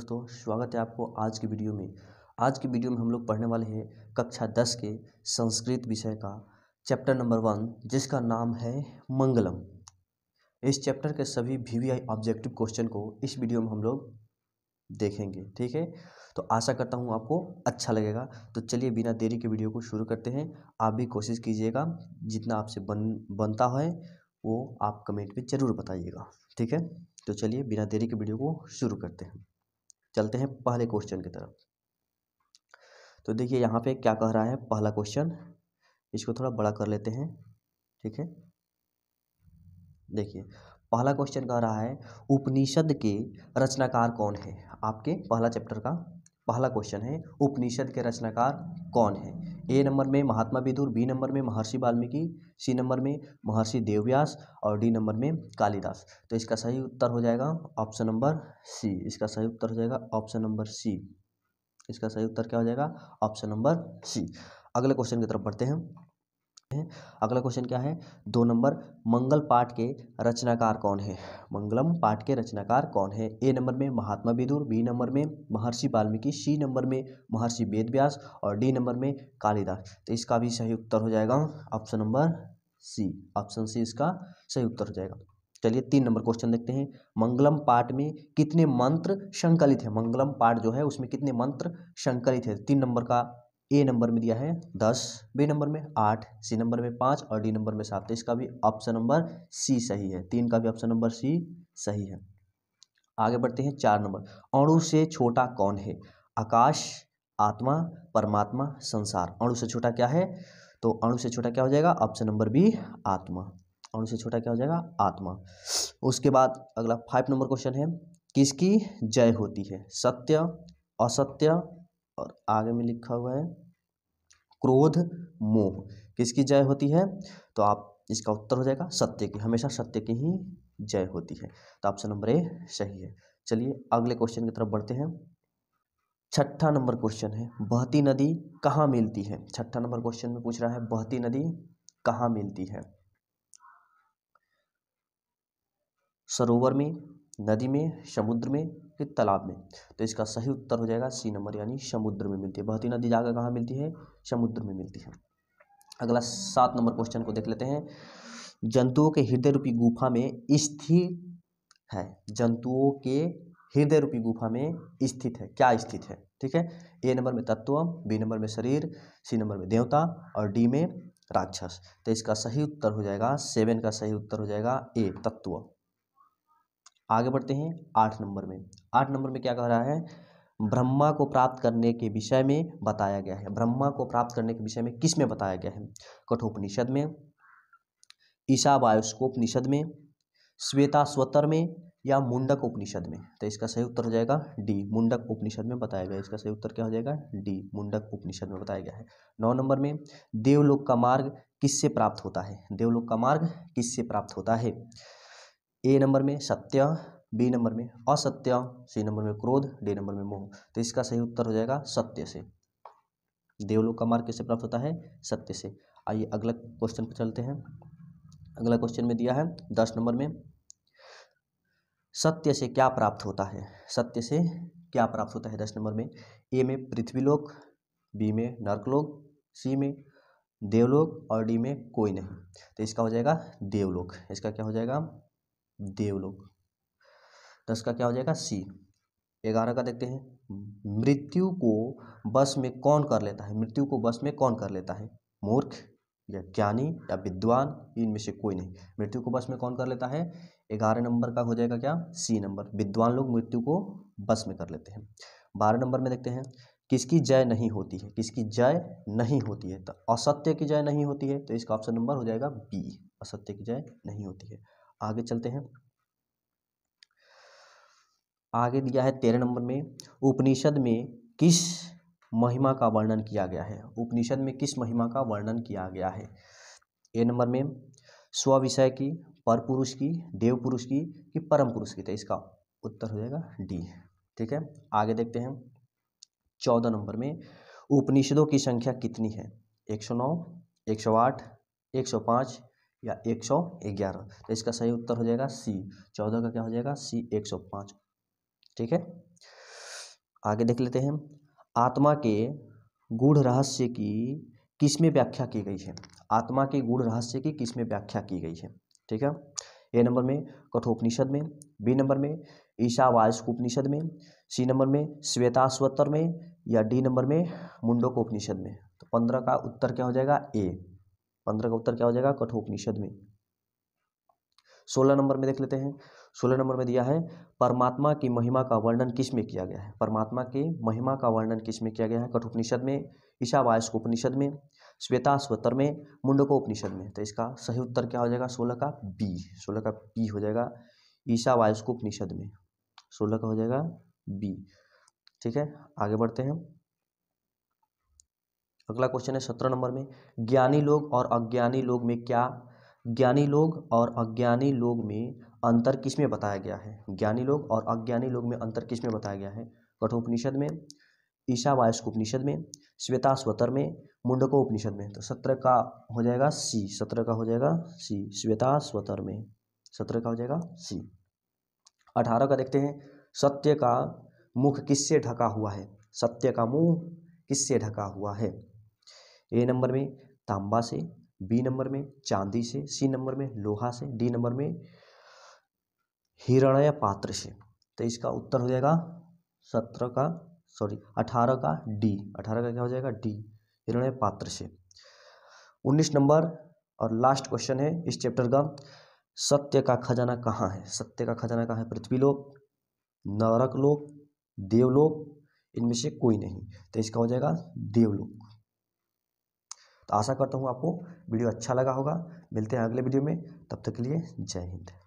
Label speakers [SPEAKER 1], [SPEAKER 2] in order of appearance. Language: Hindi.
[SPEAKER 1] दोस्तों स्वागत है आपको आज की वीडियो में आज की वीडियो में हम लोग पढ़ने वाले हैं कक्षा दस के संस्कृत विषय का चैप्टर नंबर वन जिसका नाम है मंगलम इस चैप्टर के सभी V V I objective question को इस वीडियो में हम लोग देखेंगे ठीक है तो आशा करता हूँ आपको अच्छा लगेगा तो चलिए बिना देरी के वीडियो को शुरू करते हैं आप भी कोशिश कीजिएगा जितना आपसे बन बनता है वो आप कमेंट में ज़रूर बताइएगा ठीक है तो चलिए बिना देरी के वीडियो को शुरू करते हैं चलते हैं पहले क्वेश्चन की तरफ तो देखिए यहाँ पे क्या कह रहा है पहला क्वेश्चन इसको थोड़ा बड़ा कर लेते हैं ठीक है देखिए पहला क्वेश्चन कह रहा है उपनिषद के रचनाकार कौन है आपके पहला चैप्टर का पहला क्वेश्चन है उपनिषद के रचनाकार कौन है ए नंबर में महात्मा विदुर बी नंबर में महर्षि वाल्मीकि सी नंबर में महर्षि देवव्यास और डी नंबर में कालिदास तो इसका सही उत्तर हो जाएगा ऑप्शन नंबर सी इसका सही उत्तर हो जाएगा ऑप्शन नंबर सी इसका सही उत्तर क्या हो जाएगा ऑप्शन नंबर सी अगले क्वेश्चन की तरफ बढ़ते हैं अगला क्वेश्चन क्या है दो नंबर मंगल पाठ के रचनाकार कौन है मंगलम पाठ के रचनाकार कौन है ए नंबर में महात्मा विदुर बी नंबर में महर्षि वाल्मीकि सी नंबर में महर्षि वेद और डी नंबर में कालिदास तो इसका भी सही उत्तर हो जाएगा option number C option C इसका सही उत्तर हो जाएगा चलिए तीन नंबर क्वेश्चन देखते हैं मंगलम पाठ में कितने मंत्र संकलित है मंगलम पाठ जो है उसमें कितने मंत्र संकलित है तीन नंबर का ए नंबर में दिया है दस बी नंबर में आठ सी नंबर में पाँच और डी नंबर में सात तो इसका भी ऑप्शन नंबर सी सही है तीन का भी ऑप्शन नंबर सी सही है आगे बढ़ते हैं चार नंबर अणु से छोटा कौन है आकाश आत्मा परमात्मा संसार अणु से छोटा क्या है तो अणु से छोटा क्या हो जाएगा ऑप्शन नंबर बी आत्मा अणु से छोटा क्या हो जाएगा आत्मा उसके बाद अगला फाइव नंबर क्वेश्चन है किसकी जय होती है सत्य असत्य और आगे में लिखा हुआ है क्रोध मोह किसकी जय होती है तो आप इसका उत्तर हो जाएगा सत्य की हमेशा सत्य की ही जय होती है तो ऑप्शन नंबर ए सही है चलिए अगले क्वेश्चन की तरफ बढ़ते हैं छठा नंबर क्वेश्चन है बहती नदी कहाँ मिलती है छठा नंबर क्वेश्चन में पूछ रहा है बहती नदी कहाँ मिलती है सरोवर में नदी में समुद्र में कि तालाब में तो इसका सही उत्तर हो जाएगा सी नंबर यानी समुद्र में मिलती है बहती नदी जाकर कहाँ मिलती है समुद्र में मिलती है अगला सात नंबर क्वेश्चन को देख लेते हैं जंतुओं के हृदय रूपी गुफा में स्थित है जंतुओं के हृदय रूपी गुफा में स्थित है क्या स्थित है ठीक है ए नंबर में तत्व बी नंबर में शरीर सी नंबर में देवता और डी में राक्षस तो इसका सही उत्तर हो जाएगा सेवन का सही उत्तर हो जाएगा ए तत्व आगे बढ़ते हैं आठ नंबर में आठ नंबर में क्या कह रहा है ब्रह्मा को प्राप्त करने के विषय में बताया गया है ब्रह्मा को प्राप्त करने के विषय में किस में बताया गया है कठोपनिषद में ईशा निषद में श्वेता स्वतर में या मुंडक उपनिषद में तो इसका सही उत्तर हो जाएगा डी मुंडक उपनिषद में बताया गया इसका सही उत्तर क्या हो जाएगा डी मुंडक उपनिषद में बताया गया है नौ नंबर में देवलोक का मार्ग किससे प्राप्त होता है देवलोक का मार्ग किससे प्राप्त होता है ए नंबर में सत्य बी नंबर में असत्य सी नंबर में क्रोध डी नंबर में मोह तो इसका सही उत्तर हो जाएगा सत्य से देवलोक का मार्ग कैसे प्राप्त होता है सत्य से आइए अगला क्वेश्चन पर चलते हैं अगला क्वेश्चन में दिया है दस नंबर में सत्य से क्या प्राप्त होता है सत्य से क्या प्राप्त होता है दस नंबर में ए में पृथ्वीलोक बी में नर्कलोक सी में देवलोक और डी में कोई नहीं तो इसका हो जाएगा देवलोक इसका क्या हो जाएगा देवलोक दस तो का क्या हो जाएगा सी ग्यारह का देखते हैं मृत्यु को बस में कौन कर लेता है मृत्यु को बस में कौन कर लेता है मूर्ख या ज्ञानी या विद्वान इनमें से कोई नहीं मृत्यु को बस में कौन कर लेता है ग्यारह नंबर का हो जाएगा क्या सी नंबर विद्वान लोग मृत्यु को बस में कर लेते हैं बारह नंबर में देखते हैं किसकी जय नहीं होती है किसकी जय नहीं होती है तो असत्य की जय नहीं होती है तो इसका ऑप्शन नंबर हो जाएगा बी असत्य की जय नहीं होती है आगे चलते हैं आगे दिया है तेरह नंबर में उपनिषद में किस महिमा का वर्णन किया गया है उपनिषद में किस महिमा का वर्णन किया गया है ए नंबर में स्व विषय की पर पुरुष की देव पुरुष की कि परम पुरुष की तो इसका उत्तर हो जाएगा डी ठीक है आगे देखते हैं चौदह नंबर में उपनिषदों की संख्या कितनी है एक सौ नौ एक सौ आठ एक सौ पाँच या एक सौ ग्यारह तो इसका सही उत्तर हो जाएगा सी चौदह का क्या हो जाएगा सी एक सौ पाँच ठीक है आगे देख लेते हैं आत्मा के गूढ़ रहस्य की किस में व्याख्या की गई है आत्मा के गूढ़ रहस्य की किस में व्याख्या की गई है ठीक है ए नंबर में कठोपनिषद में बी नंबर में ईशावायस्क उपनिषद में सी नंबर में श्वेताश्वत्तर में या डी नंबर में मुंडोकोपनिषद उपनिषद में तो पंद्रह का उत्तर क्या हो जाएगा ए पंद्रह का उत्तर क्या हो जाएगा कठोपनिषद में सोलह नंबर में देख लेते हैं सोलह नंबर में दिया है परमात्मा की महिमा का वर्णन किस में किया गया है परमात्मा के महिमा का वर्णन किस में किया गया है कठोपनिषद में ईशावायस्क उपनिषद में श्वेताश्वतर में मुंडकोपनिषद में तो इसका सही उत्तर क्या हो जाएगा सोलह का बी सोलह का बी हो जाएगा ईशावायस्क उपनिषद में सोलह का हो जाएगा बी ठीक है आगे बढ़ते हैं अगला क्वेश्चन है सत्रह नंबर में ज्ञानी लोग और अज्ञानी लोग में क्या ज्ञानी लोग और अज्ञानी लोग में अंतर किस में बताया गया है ज्ञानी लोग और अज्ञानी लोग में अंतर किस में बताया गया है कठोपनिषद में ईशा वायस्क उपनिषद में श्वेता स्वतर में मुंडको उपनिषद में तो सत्र का हो जाएगा सी सत्र का हो जाएगा सी श्वेता स्वतर में सत्रह का हो जाएगा सी अठारह का देखते हैं सत्य का मुख किससे ढका हुआ है सत्य का मुंह किससे ढका हुआ है ए नंबर में तांबा से बी नंबर में चांदी से सी नंबर में लोहा से डी नंबर में हिरण या पात्र से तो इसका उत्तर हो जाएगा सत्रह का सॉरी अठारह का डी अठारह का क्या हो जाएगा डी हिरण पात्र से उन्नीस नंबर और लास्ट क्वेश्चन है इस चैप्टर का सत्य का खजाना कहाँ है सत्य का खजाना कहाँ है पृथ्वी लोक नरक लोक देवलोक इनमें से कोई नहीं तो इसका हो जाएगा देवलोक तो आशा करता हूँ आपको वीडियो अच्छा लगा होगा मिलते हैं अगले वीडियो में तब तक के लिए जय हिंद